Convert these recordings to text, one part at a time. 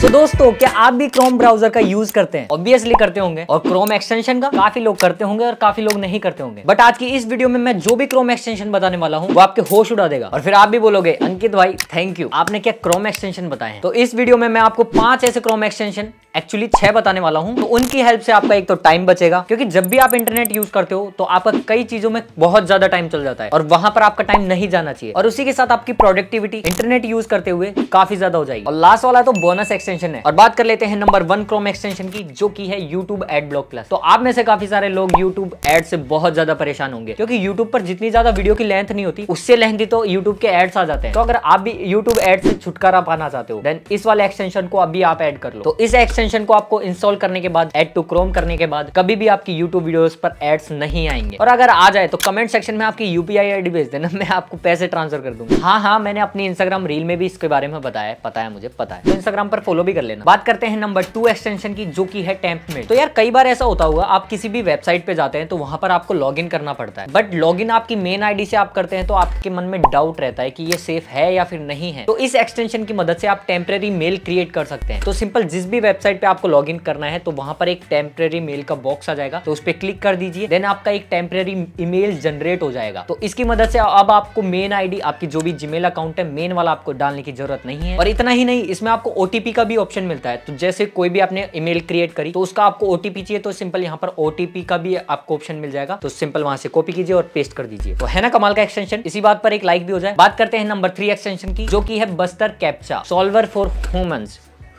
सो so, दोस्तों क्या आप भी क्रोम ब्राउजर का यूज करते हैं ऑब्वियसली करते होंगे और क्रोम एक्सटेंशन का काफी लोग करते होंगे और काफी लोग नहीं करते होंगे बट आज की इस वीडियो में मैं जो भी क्रोम एक्सटेंशन बताने वाला हूँ वो आपके होश उड़ा देगा और फिर आप भी बोलोगे अंकित भाई थैंक यू आपने क्या क्रोम एक्सटेंशन बताए तो इस वीडियो में मैं आपको पांच ऐसे क्रोम एक्सटेंशन एक्चुअली छह बताने वाला हूँ तो उनकी हेल्प से आपका एक तो टाइम बचेगा क्योंकि जब भी आप इंटरनेट यूज करते हो तो आपका कई चीजों में बहुत ज्यादा टाइम चल जाता है और वहां पर आपका टाइम नहीं जाना चाहिए और उसी के साथ आपकी प्रोडक्टिविटी इंटरनेट यूज करते हुए काफी ज्यादा हो जाएगी और लास्ट वाला तो बोनस एक्सटेंशन है और बात कर लेते हैं नंबर वन क्रोम एक्सटेंशन की जो की है यूट्यूब एड ब्लॉक प्लस तो आप में से काफी सारे लोग यूट्यूब एड से बहुत ज्यादा परेशान होंगे क्योंकि यूट्यूब पर जितनी ज्यादा वीडियो की लेंथ नहीं होती उससे लेंथी तो यूट्यूब के एड्स आ जाते हैं तो अगर आप भी यूट्यूब एड से छुटकारा पाना चाहते हो देन इस वाले एक्सटेंशन को अभी आप एड कर लो तो इस एक्सटेंशन एक्सटेंशन को आपको इंस्टॉल करने के बाद एड टू क्रोम करने के बाद कभी भी आपकी यूट्यूब वीडियोस पर एड्स नहीं आएंगे और अगर आ जाए तो कमेंट सेक्शन में आपकी यूपीआई आईडी भेज देना मैं आपको पैसे ट्रांसफर कर दूंगा हाँ हाँ मैंने अपनी इंस्टाग्राम रील में भी इसके बारे में बताया पता है मुझे पता है तो इंस्टाग्राम पर फॉलो भी कर लेना बात करते हैं नंबर टू एक्सटेंशन की जो की है टेम्प में तो यार कई बार ऐसा होता हुआ आप किसी भी वेबसाइट पे जाते हैं तो वहां पर आपको लॉग करना पड़ता है बट लॉग आपकी मेन आई से आप करते हैं तो आपके मन में डाउट रहता है कि ये सेफ है या फिर नहीं है तो इस एक्सटेंशन की मदद से आप टेम्परे मेल क्रिएट कर सकते हैं तो सिंपल जिस भी वेबसाइट वेबसाइट पे आपको लॉग करना है तो वहां पर एक टेम्प्रेरी मेल का बॉक्स आ जाएगा तो उस पर क्लिक कर दीजिए देन आपका एक टेम्प्रेरी ईमेल जनरेट हो जाएगा तो इसकी मदद से अब आपको मेन आईडी आपकी जो भी जीमेल अकाउंट है मेन वाला आपको डालने की जरूरत नहीं है और इतना ही नहीं इसमें आपको ओटीपी का भी ऑप्शन मिलता है तो जैसे कोई भी आपने ईमेल क्रिएट करी तो उसका आपको ओटीपी चाहिए तो सिंपल यहाँ पर ओटीपी का भी आपको ऑप्शन मिल जाएगा तो सिंपल वहां से कॉपी कीजिए और पेस्ट कर दीजिए तो है ना कमाल का एक्सटेंशन इसी बात पर एक लाइक भी हो जाए बात करते हैं नंबर थ्री एक्सटेंशन की जो की है buster captcha solver for human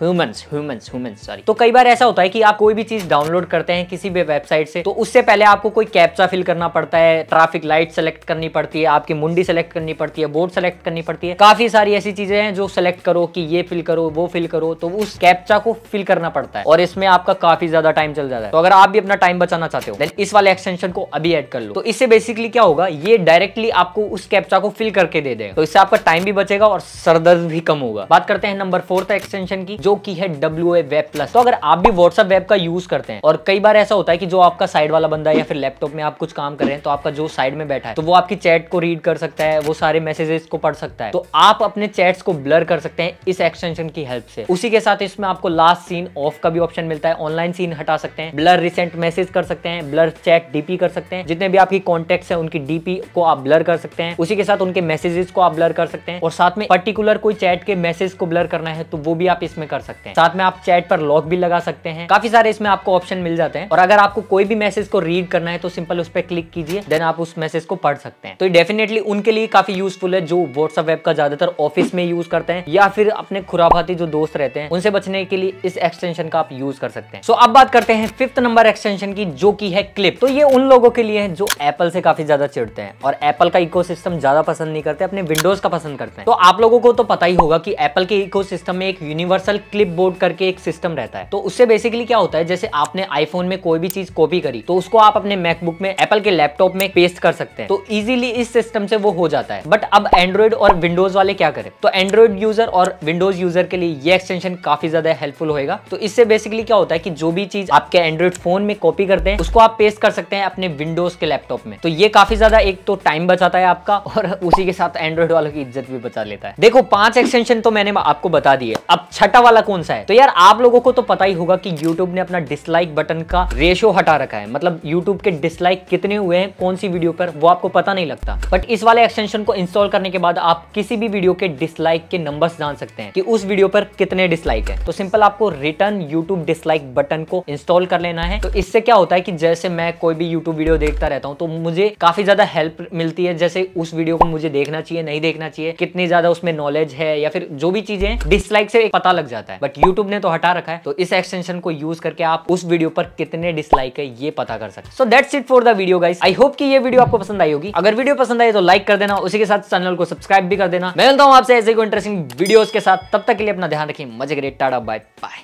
humans humans humans sorry तो कई बार ऐसा होता है कि आप कोई भी चीज डाउनलोड करते हैं किसी भी वेबसाइट से तो उससे पहले आपको कोई कैप्चा फिल करना पड़ता है ट्रैफिक लाइट सेलेक्ट करनी पड़ती है आपकी मुंडी सेलेक्ट करनी पड़ती है बोर्ड सेलेक्ट करनी पड़ती है काफी सारी ऐसी चीजें हैं जो सेलेक्ट करो कि ये फिल करो वो फिल करो तो उस कैप्चा को फिल करना पड़ता है और इसमें आपका काफी ज्यादा टाइम चल जाता है तो अगर आप भी अपना टाइम बचाना चाहते हो देन इस वाले एक्सटेंशन को अभी एड कर लो तो इससे बेसिकली क्या होगा ये डायरेक्टली आपको उस कैप्चा को फिल करके दे देगा तो इससे आपका टाइम भी बचेगा और सरदर्द भी कम होगा बात करते हैं नंबर फोर्थ एक्सटेंशन की जो की है डब्ल्यू ए वेब प्लस तो अगर आप भी व्हाट्सअप वेब का यूज करते हैं और कई बार ऐसा होता है कि जो आपका साइड वाला बंदा या फिर लैपटॉप में आप कुछ काम कर रहे हैं तो आपका जो साइड में बैठा है तो वो आपकी चैट को रीड कर सकता है वो सारे मैसेजेस को पढ़ सकता है तो आप अपने चैट्स को ब्लर कर सकते हैं इस एक्सटेंशन की हेल्प से उसी के साथ इसमें आपको लास्ट सीन ऑफ का भी ऑप्शन मिलता है ऑनलाइन सीन हटा सकते हैं ब्लर रिसेंट मैसेज कर सकते हैं ब्लर चैट डीपी कर सकते हैं जितने भी आपकी कॉन्टेक्ट है उनकी डीपी को आप ब्लर कर सकते हैं उसी के साथ उनके मैसेजेस को आप ब्लर कर सकते हैं और साथ में पर्टिकुलर कोई चैट के मैसेज को ब्लर करना है तो वो भी आप इसमें कर कर सकते हैं साथ में आप चैट पर लॉक भी लगा सकते हैं काफी सारे इसमें आपको ऑप्शन मिल जाते हैं और अगर आपको कोई भी मैसेज को रीड करना है तो सिंपल उस पर क्लिक कीजिए देन आप उस मैसेज को पढ़ सकते हैं तो डेफिनेटली उनके लिए काफी यूजफुल है जो व्हाट्सअप वेब का ज्यादातर ऑफिस में यूज करते हैं या फिर अपने खुराफाती जो दोस्त रहते हैं उनसे बचने के लिए इस एक्सटेंशन का आप यूज कर सकते हैं सो अब बात करते हैं फिफ्थ नंबर एक्सटेंशन की जो की है क्लिप तो ये उन लोगों के लिए है जो एप्पल से काफी ज्यादा चिड़ते हैं और एप्पल का इको ज्यादा पसंद नहीं करते अपने विंडोज का पसंद करते हैं तो आप लोगों को तो पता ही होगा कि एप्पल के इको में एक यूनिवर्सल क्लिप बोर्ड करके एक सिस्टम रहता है तो उससे बेसिकली क्या होता है जैसे आपने आईफोन में कोई भी चीज कॉपी करी तो उसको आप अपने मैकबुक में एप्पल के लैपटॉप में पेस्ट कर सकते हैं तो इजिली इस सिस्टम से वो हो जाता है बट अब एंड्रॉइड और विंडोज वाले क्या करें तो एंड्रॉइड यूजर और विंडोज यूजर के लिए ये एक्सटेंशन काफी ज्यादा हेल्पफुल होगा तो इससे बेसिकली क्या होता है कि जो भी चीज आपके एंड्रॉइड फोन में कॉपी करते हैं उसको आप पेस्ट कर सकते हैं अपने विंडोज के लैपटॉप में तो ये काफी ज्यादा एक तो टाइम बचाता है आपका और उसी के साथ एंड्रॉइड वालों की इज्जत भी बचा लेता है देखो पांच एक्सटेंशन तो मैंने आपको बता दिए अब छठा वाला वाला कौन सा है तो यार आप लोगों को तो पता ही होगा कि YouTube ने अपना डिसलाइक बटन का रेशो हटा रखा है मतलब YouTube के डिसलाइक कितने हुए हैं कौन सी वीडियो पर वो आपको पता नहीं लगता बट इस वाले एक्सटेंशन को इंस्टॉल करने के बाद आप किसी भी वीडियो के डिसलाइक के नंबर जान सकते हैं कि उस वीडियो पर कितने डिसलाइक है तो सिंपल आपको रिटर्न यूट्यूब डिसलाइक बटन को इंस्टॉल कर लेना है तो इससे क्या होता है कि जैसे मैं कोई भी यूट्यूब वीडियो देखता रहता हूँ तो मुझे काफी ज्यादा हेल्प मिलती है जैसे उस वीडियो को मुझे देखना चाहिए नहीं देखना चाहिए कितनी ज्यादा उसमें नॉलेज है या फिर जो भी चीजें डिसलाइक से पता लग जाती है जाता है बट यूट्यूब ने तो हटा रखा है तो इस एक्सटेंशन को यूज करके आप उस वीडियो पर कितने डिसलाइक है ये पता कर सकते so that's it for the video guys I hope कि ये वीडियो आपको पसंद आई होगी अगर वीडियो पसंद आई तो लाइक कर देना उसी के साथ चैनल को सब्सक्राइब भी कर देना मैं मिलता हूँ आपसे ऐसे को इंटरेस्टिंग वीडियोस के साथ तब तक के लिए अपना ध्यान रखिए मजे ग्रेट टाटा बाय बाय